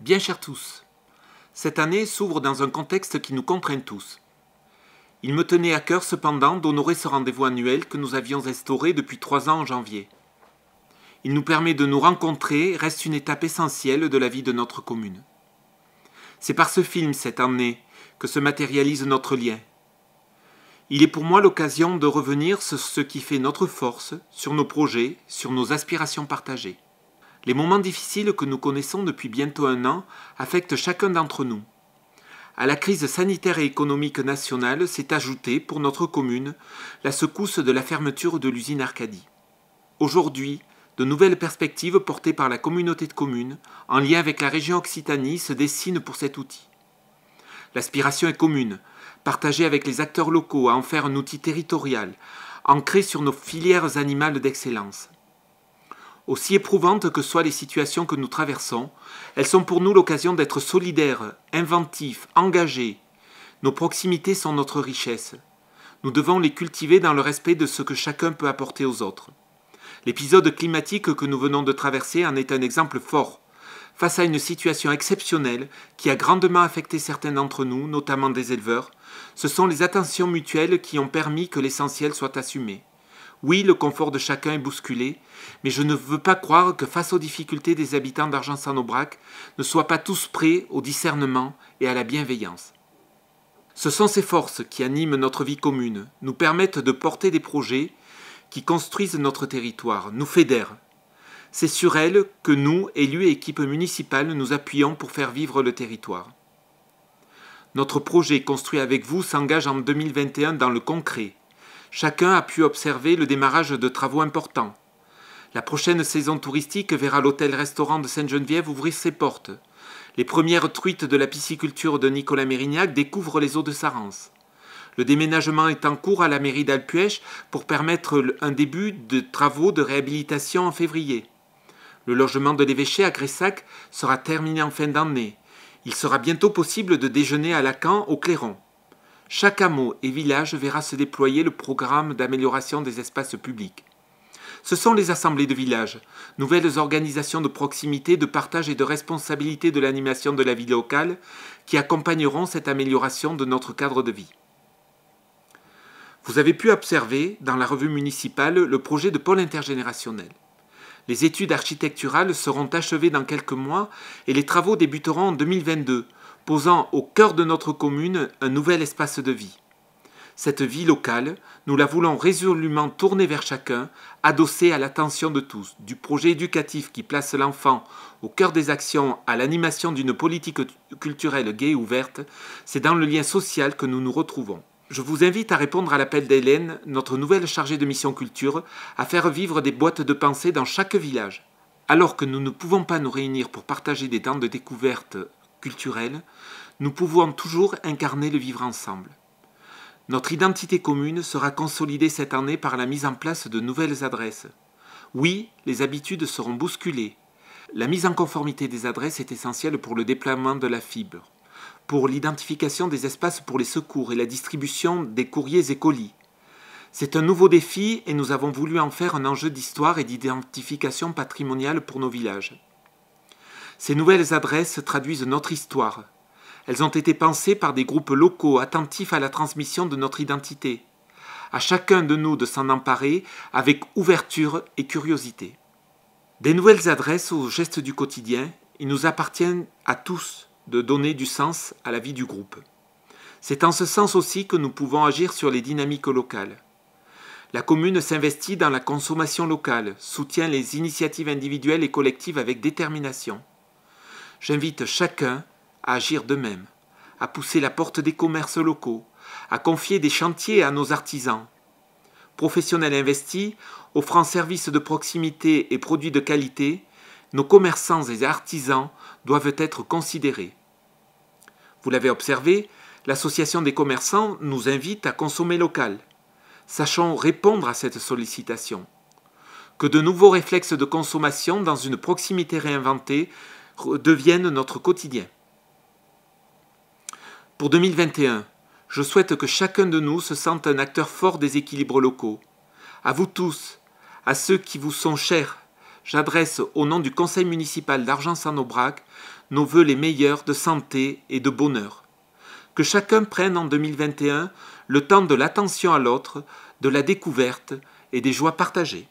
Bien chers tous, cette année s'ouvre dans un contexte qui nous contraint tous. Il me tenait à cœur cependant d'honorer ce rendez-vous annuel que nous avions instauré depuis trois ans en janvier. Il nous permet de nous rencontrer, reste une étape essentielle de la vie de notre commune. C'est par ce film cette année que se matérialise notre lien. Il est pour moi l'occasion de revenir sur ce qui fait notre force, sur nos projets, sur nos aspirations partagées. Les moments difficiles que nous connaissons depuis bientôt un an affectent chacun d'entre nous. À la crise sanitaire et économique nationale s'est ajoutée, pour notre commune, la secousse de la fermeture de l'usine Arcadie. Aujourd'hui, de nouvelles perspectives portées par la communauté de communes, en lien avec la région Occitanie, se dessinent pour cet outil. L'aspiration est commune, partagée avec les acteurs locaux à en faire un outil territorial, ancré sur nos filières animales d'excellence. Aussi éprouvantes que soient les situations que nous traversons, elles sont pour nous l'occasion d'être solidaires, inventifs, engagés. Nos proximités sont notre richesse. Nous devons les cultiver dans le respect de ce que chacun peut apporter aux autres. L'épisode climatique que nous venons de traverser en est un exemple fort. Face à une situation exceptionnelle qui a grandement affecté certains d'entre nous, notamment des éleveurs, ce sont les attentions mutuelles qui ont permis que l'essentiel soit assumé. Oui, le confort de chacun est bousculé, mais je ne veux pas croire que face aux difficultés des habitants saint aubrac ne soient pas tous prêts au discernement et à la bienveillance. Ce sont ces forces qui animent notre vie commune, nous permettent de porter des projets qui construisent notre territoire, nous fédèrent. C'est sur elles que nous, élus et équipes municipales, nous appuyons pour faire vivre le territoire. Notre projet construit avec vous s'engage en 2021 dans le concret chacun a pu observer le démarrage de travaux importants. La prochaine saison touristique verra l'hôtel-restaurant de Sainte-Geneviève ouvrir ses portes. Les premières truites de la pisciculture de Nicolas Mérignac découvrent les eaux de Sarance. Le déménagement est en cours à la mairie d'Alpuech pour permettre un début de travaux de réhabilitation en février. Le logement de l'évêché à Gressac sera terminé en fin d'année. Il sera bientôt possible de déjeuner à Lacan au Clairon chaque hameau et village verra se déployer le programme d'amélioration des espaces publics. Ce sont les assemblées de village, nouvelles organisations de proximité, de partage et de responsabilité de l'animation de la vie locale, qui accompagneront cette amélioration de notre cadre de vie. Vous avez pu observer dans la revue municipale le projet de pôle intergénérationnel. Les études architecturales seront achevées dans quelques mois et les travaux débuteront en 2022 posant au cœur de notre commune un nouvel espace de vie. Cette vie locale, nous la voulons résolument tourner vers chacun, adossée à l'attention de tous, du projet éducatif qui place l'enfant au cœur des actions à l'animation d'une politique culturelle gaie et ouverte, c'est dans le lien social que nous nous retrouvons. Je vous invite à répondre à l'appel d'Hélène, notre nouvelle chargée de mission culture, à faire vivre des boîtes de pensée dans chaque village. Alors que nous ne pouvons pas nous réunir pour partager des temps de découverte culturelle, nous pouvons toujours incarner le vivre ensemble. Notre identité commune sera consolidée cette année par la mise en place de nouvelles adresses. Oui, les habitudes seront bousculées. La mise en conformité des adresses est essentielle pour le déploiement de la fibre, pour l'identification des espaces pour les secours et la distribution des courriers et colis. C'est un nouveau défi et nous avons voulu en faire un enjeu d'histoire et d'identification patrimoniale pour nos villages. Ces nouvelles adresses traduisent notre histoire. Elles ont été pensées par des groupes locaux attentifs à la transmission de notre identité. À chacun de nous de s'en emparer avec ouverture et curiosité. Des nouvelles adresses aux gestes du quotidien, il nous appartient à tous de donner du sens à la vie du groupe. C'est en ce sens aussi que nous pouvons agir sur les dynamiques locales. La commune s'investit dans la consommation locale, soutient les initiatives individuelles et collectives avec détermination j'invite chacun à agir de même, à pousser la porte des commerces locaux, à confier des chantiers à nos artisans. Professionnels investis, offrant services de proximité et produits de qualité, nos commerçants et artisans doivent être considérés. Vous l'avez observé, l'Association des commerçants nous invite à consommer local. Sachons répondre à cette sollicitation. Que de nouveaux réflexes de consommation dans une proximité réinventée deviennent notre quotidien. Pour 2021, je souhaite que chacun de nous se sente un acteur fort des équilibres locaux. À vous tous, à ceux qui vous sont chers, j'adresse au nom du conseil municipal dargent aubrac nos voeux les meilleurs de santé et de bonheur. Que chacun prenne en 2021 le temps de l'attention à l'autre, de la découverte et des joies partagées.